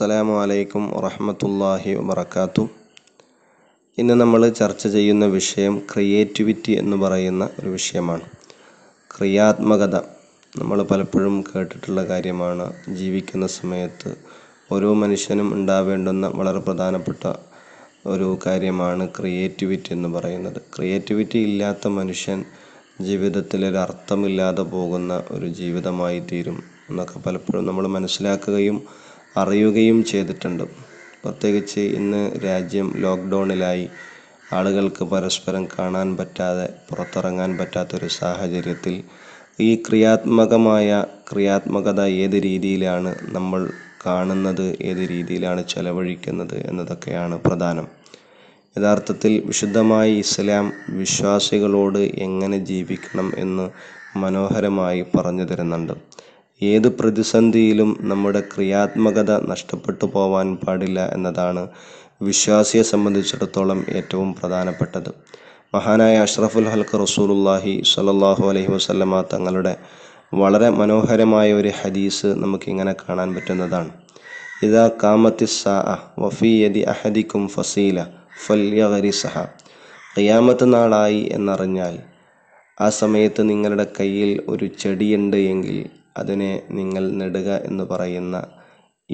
അസ്സലാമു അലൈക്കും വറഹമത്തല്ലാഹി വബർക്കാത്തു ഇന്ന് നമ്മൾ ചർച്ച ചെയ്യുന്ന വിഷയം ക്രിയേറ്റിവിറ്റി എന്ന് പറയുന്ന ഒരു വിഷയമാണ് ക്രിയാത്മകത നമ്മൾ പലപ്പോഴും കേട്ടിട്ടുള്ള കാര്യമാണ് ജീവിക്കുന്ന സമയത്ത് ഓരോ മനുഷ്യനും ഉണ്ടാവേണ്ടുന്ന വളരെ പ്രധാനപ്പെട്ട ഒരു കാര്യമാണ് ക്രിയേറ്റിവിറ്റി എന്ന് പറയുന്നത് ക്രിയേറ്റിവിറ്റി ഇല്ലാത്ത മനുഷ്യൻ ജീവിതത്തിൽ ഒരു അർത്ഥമില്ലാതെ പോകുന്ന ഒരു ജീവിതമായി തീരും എന്നൊക്കെ പലപ്പോഴും നമ്മൾ മനസ്സിലാക്കുകയും അറിയുകയും ചെയ്തിട്ടുണ്ട് പ്രത്യേകിച്ച് ഇന്ന് രാജ്യം ലോക്ക്ഡൗണിലായി ആളുകൾക്ക് പരസ്പരം കാണാൻ പറ്റാതെ പുറത്തിറങ്ങാൻ പറ്റാത്തൊരു സാഹചര്യത്തിൽ ഈ ക്രിയാത്മകമായ ക്രിയാത്മകത ഏത് രീതിയിലാണ് നമ്മൾ കാണുന്നത് ഏത് രീതിയിലാണ് ചെലവഴിക്കുന്നത് എന്നതൊക്കെയാണ് പ്രധാനം യഥാർത്ഥത്തിൽ വിശുദ്ധമായി ഇസ്ലാം വിശ്വാസികളോട് എങ്ങനെ ജീവിക്കണം എന്ന് മനോഹരമായി പറഞ്ഞു തരുന്നുണ്ട് ഏത് പ്രതിസന്ധിയിലും നമ്മുടെ ക്രിയാത്മകത നഷ്ടപ്പെട്ടു പോവാൻ പാടില്ല എന്നതാണ് വിശ്വാസിയെ സംബന്ധിച്ചിടത്തോളം ഏറ്റവും പ്രധാനപ്പെട്ടത് മഹാനായ അഷ്റഫുൽ ഹൽക്ക് റസൂലുല്ലാഹി സലല്ലാഹു അലൈഹി വസ്ലമ തങ്ങളുടെ വളരെ മനോഹരമായ ഒരു ഹദീസ് നമുക്കിങ്ങനെ കാണാൻ പറ്റുന്നതാണ് ഇതാ കാമത്തി സാ അഹദിക്കും ഫസീല ഫല്യഹരി സഹ കയ്യാമത്ത് നാളായി എന്നറിഞ്ഞാൽ ആ സമയത്ത് നിങ്ങളുടെ കയ്യിൽ ഒരു ചെടിയുണ്ട് എങ്കിൽ അതിനെ നിങ്ങൾ നെടുക എന്ന് പറയുന്ന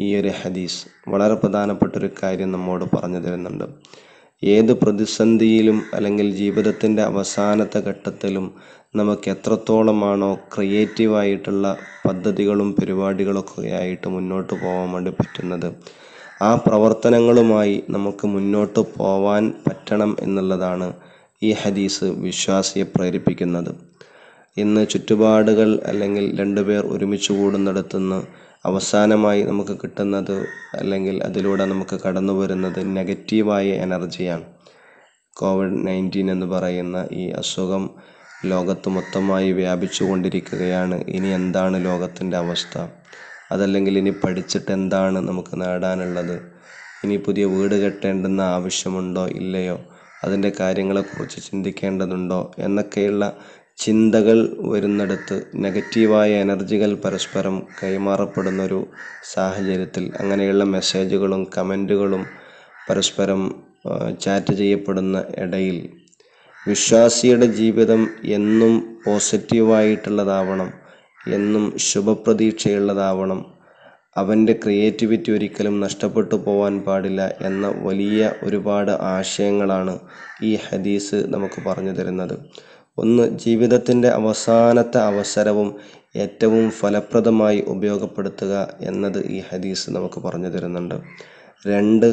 ഈ ഒരു ഹദീസ് വളരെ പ്രധാനപ്പെട്ടൊരു കാര്യം നമ്മോട് പറഞ്ഞു തരുന്നുണ്ട് ഏത് പ്രതിസന്ധിയിലും അല്ലെങ്കിൽ ജീവിതത്തിൻ്റെ അവസാനത്തെ ഘട്ടത്തിലും നമുക്ക് എത്രത്തോളമാണോ ക്രിയേറ്റീവായിട്ടുള്ള പദ്ധതികളും പരിപാടികളൊക്കെ ആയിട്ട് മുന്നോട്ട് പോകാൻ വേണ്ടി പറ്റുന്നത് ആ പ്രവർത്തനങ്ങളുമായി നമുക്ക് മുന്നോട്ട് പോവാൻ പറ്റണം എന്നുള്ളതാണ് ഈ ഹദീസ് വിശ്വാസിയെ പ്രേരിപ്പിക്കുന്നത് ഇന്ന് ചുറ്റുപാടുകൾ അല്ലെങ്കിൽ രണ്ടുപേർ ഒരുമിച്ച് കൂടുന്നിടത്തുനിന്ന് അവസാനമായി നമുക്ക് കിട്ടുന്നത് അല്ലെങ്കിൽ അതിലൂടെ നമുക്ക് കടന്നു വരുന്നത് നെഗറ്റീവായ എനർജിയാണ് കോവിഡ് നയൻറ്റീൻ എന്ന് പറയുന്ന ഈ അസുഖം ലോകത്ത് മൊത്തമായി വ്യാപിച്ചു കൊണ്ടിരിക്കുകയാണ് ഇനി എന്താണ് ലോകത്തിൻ്റെ അവസ്ഥ അതല്ലെങ്കിൽ ഇനി പഠിച്ചിട്ട് എന്താണ് നമുക്ക് നേടാനുള്ളത് ഇനി പുതിയ വീട് കെട്ടേണ്ടുന്ന ആവശ്യമുണ്ടോ ഇല്ലയോ അതിൻ്റെ കാര്യങ്ങളെക്കുറിച്ച് ചിന്തിക്കേണ്ടതുണ്ടോ എന്നൊക്കെയുള്ള ചിന്തകൾ വരുന്നിടത്ത് നെഗറ്റീവായ എനർജികൾ പരസ്പരം കൈമാറപ്പെടുന്നൊരു സാഹചര്യത്തിൽ അങ്ങനെയുള്ള മെസ്സേജുകളും കമൻറ്റുകളും പരസ്പരം ചാറ്റ് ചെയ്യപ്പെടുന്ന ഇടയിൽ വിശ്വാസിയുടെ ജീവിതം എന്നും പോസിറ്റീവായിട്ടുള്ളതാവണം എന്നും ശുഭപ്രതീക്ഷയുള്ളതാവണം അവൻ്റെ ക്രിയേറ്റിവിറ്റി ഒരിക്കലും നഷ്ടപ്പെട്ടു പോവാൻ പാടില്ല എന്ന വലിയ ഒരുപാട് ആശയങ്ങളാണ് ഈ ഹദീസ് നമുക്ക് പറഞ്ഞു തരുന്നത് ഒന്ന് ജീവിതത്തിൻ്റെ അവസാനത്തെ അവസരവും ഏറ്റവും ഫലപ്രദമായി ഉപയോഗപ്പെടുത്തുക എന്നത് ഈ ഹദീസ് നമുക്ക് പറഞ്ഞു തരുന്നുണ്ട് രണ്ട്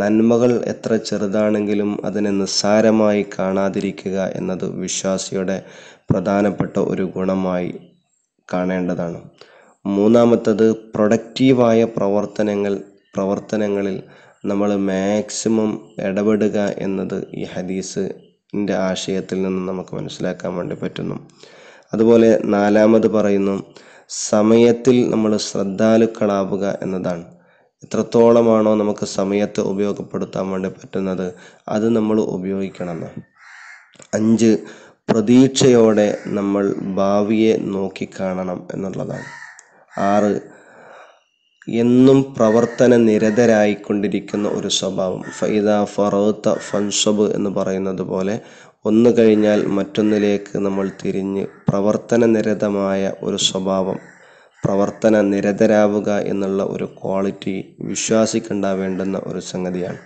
നന്മകൾ എത്ര ചെറുതാണെങ്കിലും അതിനെ നിസ്സാരമായി കാണാതിരിക്കുക എന്നത് വിശ്വാസിയുടെ പ്രധാനപ്പെട്ട ഒരു ഗുണമായി കാണേണ്ടതാണ് മൂന്നാമത്തത് പ്രൊഡക്റ്റീവായ പ്രവർത്തനങ്ങൾ പ്രവർത്തനങ്ങളിൽ നമ്മൾ മാക്സിമം ഇടപെടുക എന്നത് ഈ ഹദീസ് ൻ്റെ ആശയത്തിൽ നിന്നും നമുക്ക് മനസ്സിലാക്കാൻ വേണ്ടി പറ്റുന്നു അതുപോലെ നാലാമത് പറയുന്നു സമയത്തിൽ നമ്മൾ ശ്രദ്ധാലുക്കളാവുക എന്നതാണ് എത്രത്തോളമാണോ നമുക്ക് സമയത്ത് ഉപയോഗപ്പെടുത്താൻ വേണ്ടി പറ്റുന്നത് അത് നമ്മൾ ഉപയോഗിക്കണം അഞ്ച് പ്രതീക്ഷയോടെ നമ്മൾ ഭാവിയെ നോക്കിക്കാണണം എന്നുള്ളതാണ് ആറ് എന്നും പ്രവർത്തന നിരതരായിക്കൊണ്ടിരിക്കുന്ന ഒരു സ്വഭാവം ഫൈദ ഫറോത്ത ഫൻസബ് എന്ന് പറയുന്നത് പോലെ ഒന്ന് കഴിഞ്ഞാൽ മറ്റൊന്നിലേക്ക് നമ്മൾ തിരിഞ്ഞ് പ്രവർത്തന നിരതമായ ഒരു സ്വഭാവം പ്രവർത്തന നിരതരാവുക എന്നുള്ള ഒരു ക്വാളിറ്റി വിശ്വാസിക്കണ്ട ഒരു സംഗതിയാണ്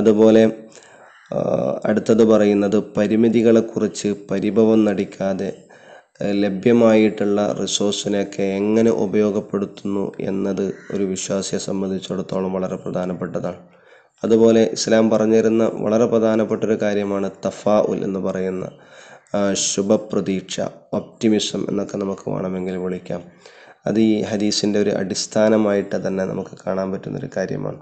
അതുപോലെ അടുത്തത് പറയുന്നത് പരിമിതികളെക്കുറിച്ച് പരിഭവം നടിക്കാതെ ലഭ്യമായിട്ടുള്ള റിസോഴ്സിനെയൊക്കെ എങ്ങനെ ഉപയോഗപ്പെടുത്തുന്നു എന്നത് ഒരു വിശ്വാസിയെ സംബന്ധിച്ചിടത്തോളം വളരെ പ്രധാനപ്പെട്ടതാണ് അതുപോലെ ഇസ്ലാം പറഞ്ഞു തരുന്ന വളരെ ഒരു കാര്യമാണ് തഫാ ഉൽ എന്ന് പറയുന്ന ശുഭപ്രതീക്ഷ ഒപ്റ്റിമിസം എന്നൊക്കെ നമുക്ക് വേണമെങ്കിൽ വിളിക്കാം അത് ഈ ഹദീസിൻ്റെ ഒരു അടിസ്ഥാനമായിട്ട് തന്നെ നമുക്ക് കാണാൻ പറ്റുന്നൊരു കാര്യമാണ്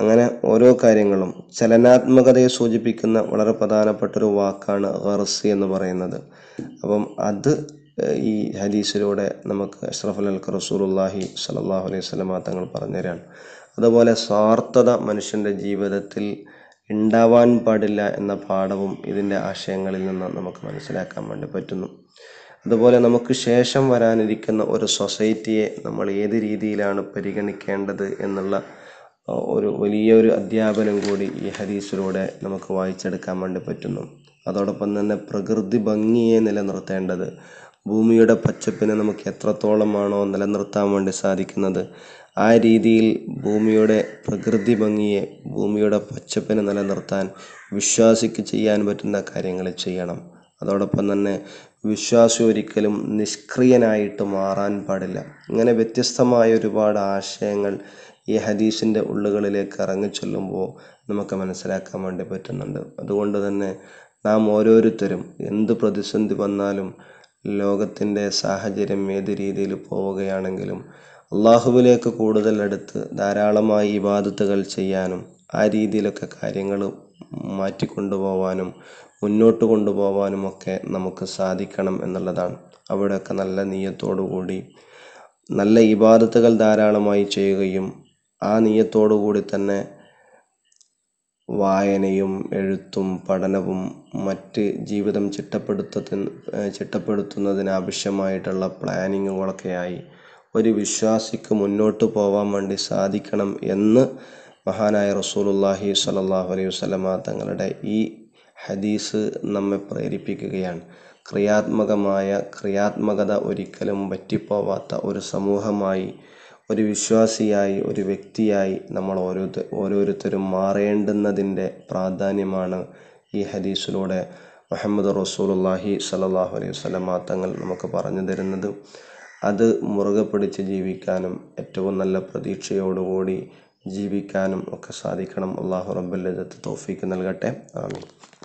അങ്ങനെ ഓരോ കാര്യങ്ങളും ചലനാത്മകതയെ സൂചിപ്പിക്കുന്ന വളരെ പ്രധാനപ്പെട്ട ഒരു വാക്കാണ് ഗർസ് എന്ന് പറയുന്നത് അപ്പം അത് ഈ ഹദീസിലൂടെ നമുക്ക് അഷ്റഫുൽ അൽ റസൂലുല്ലാഹി സലാഹു അലൈഹി സ്വലമ തങ്ങൾ പറഞ്ഞുതരാണ് അതുപോലെ സ്വാർത്ഥത മനുഷ്യൻ്റെ ജീവിതത്തിൽ ഉണ്ടാവാൻ പാടില്ല എന്ന പാഠവും ഇതിൻ്റെ ആശയങ്ങളിൽ നിന്ന് നമുക്ക് മനസ്സിലാക്കാൻ വേണ്ടി പറ്റുന്നു അതുപോലെ നമുക്ക് ശേഷം വരാനിരിക്കുന്ന ഒരു സൊസൈറ്റിയെ നമ്മൾ ഏത് രീതിയിലാണ് പരിഗണിക്കേണ്ടത് എന്നുള്ള ഒരു വലിയൊരു അധ്യാപനം കൂടി ഈ ഹദീസിലൂടെ നമുക്ക് വായിച്ചെടുക്കാൻ വേണ്ടി പറ്റുന്നു അതോടൊപ്പം തന്നെ പ്രകൃതി ഭംഗിയെ നിലനിർത്തേണ്ടത് ഭൂമിയുടെ പച്ചപ്പിനെ നമുക്ക് എത്രത്തോളമാണോ നിലനിർത്താൻ വേണ്ടി സാധിക്കുന്നത് ആ രീതിയിൽ ഭൂമിയുടെ പ്രകൃതി ഭംഗിയെ ഭൂമിയുടെ പച്ചപ്പിനെ നിലനിർത്താൻ വിശ്വാസിക്ക് ചെയ്യാൻ പറ്റുന്ന കാര്യങ്ങൾ ചെയ്യണം അതോടൊപ്പം തന്നെ വിശ്വാസി ഒരിക്കലും നിഷ്ക്രിയനായിട്ട് മാറാൻ പാടില്ല ഇങ്ങനെ വ്യത്യസ്തമായ ഒരുപാട് ആശയങ്ങൾ ഈ ഹദീസിൻ്റെ ഉള്ളുകളിലേക്ക് ഇറങ്ങിച്ചെല്ലുമ്പോൾ നമുക്ക് മനസ്സിലാക്കാൻ വേണ്ടി പറ്റുന്നുണ്ട് അതുകൊണ്ട് തന്നെ നാം ഓരോരുത്തരും എന്ത് പ്രതിസന്ധി വന്നാലും ലോകത്തിൻ്റെ സാഹചര്യം ഏത് രീതിയിൽ പോവുകയാണെങ്കിലും അള്ളാഹുവിലേക്ക് കൂടുതൽ അടുത്ത് ധാരാളമായി ഇബാദത്തുകൾ ചെയ്യാനും ആ രീതിയിലൊക്കെ കാര്യങ്ങൾ മാറ്റിക്കൊണ്ടുപോവാനും മുന്നോട്ട് കൊണ്ടുപോവാനും ഒക്കെ നമുക്ക് സാധിക്കണം എന്നുള്ളതാണ് അവിടെയൊക്കെ നല്ല നീയത്തോടു കൂടി നല്ല ഇബാദത്തുകൾ ധാരാളമായി ചെയ്യുകയും ആ നീയത്തോടു കൂടി തന്നെ വായനയും എഴുത്തും പഠനവും മറ്റ് ജീവിതം ചിട്ടപ്പെടുത്തുന്നതിന് ആവശ്യമായിട്ടുള്ള പ്ലാനിങ്ങുകളൊക്കെയായി ഒരു വിശ്വാസിക്ക് മുന്നോട്ട് പോവാൻ വേണ്ടി സാധിക്കണം എന്ന് മഹാനായ റസൂലുല്ലാഹി സ്വല്ലല്ലാഹു അലൈഹി വസല്ലമ തങ്ങളുടെ ഈ ഹദീസ് നമ്മെ പ്രേരിപ്പിക്കുകയാണ് ക്രിയാത്മകമായ ക്രിയാത്മകത ഒരിക്കലും വറ്റിപ്പോവാത്ത ഒരു സമൂഹമായി ഒരു വിശ്വാസിയായി ഒരു വ്യക്തിയായി നമ്മൾ ഓരോരുത്ത ഓരോരുത്തരും മാറേണ്ടുന്നതിൻ്റെ പ്രാധാന്യമാണ് ഈ ഹദീസിലൂടെ മുഹമ്മദ് റസൂലുല്ലാഹി സലാഹു അലൈഹി വസ്ലം തങ്ങൾ നമുക്ക് പറഞ്ഞു തരുന്നത് അത് മുറുകെ പിടിച്ച് ജീവിക്കാനും ഏറ്റവും നല്ല പ്രതീക്ഷയോടുകൂടി ജീവിക്കാനും ഒക്കെ സാധിക്കണം അള്ളാഹു റബ്ബുല്ലത്ത് തോഫിക്ക് നൽകട്ടെ ആമീൻ